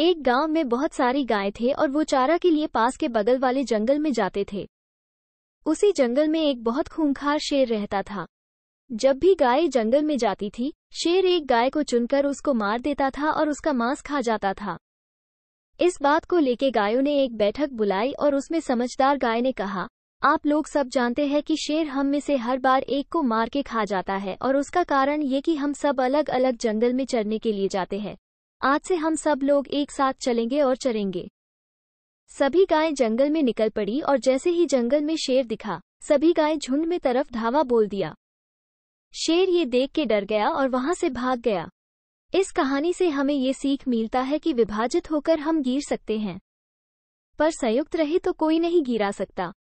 एक गांव में बहुत सारी गाय थे और वो चारा के लिए पास के बगल वाले जंगल में जाते थे उसी जंगल में एक बहुत खूंखार शेर रहता था जब भी गाय जंगल में जाती थी शेर एक गाय को चुनकर उसको मार देता था और उसका मांस खा जाता था इस बात को लेके गायों ने एक बैठक बुलाई और उसमें समझदार गाय ने कहा आप लोग सब जानते हैं कि शेर हम में से हर बार एक को मार के खा जाता है और उसका कारण ये कि हम सब अलग अलग जंगल में चरने के लिए जाते हैं आज से हम सब लोग एक साथ चलेंगे और चरेंगे सभी गायें जंगल में निकल पड़ी और जैसे ही जंगल में शेर दिखा सभी गायें झुंड में तरफ धावा बोल दिया शेर ये देख के डर गया और वहां से भाग गया इस कहानी से हमें ये सीख मिलता है कि विभाजित होकर हम गिर सकते हैं पर संयुक्त रहे तो कोई नहीं गिरा सकता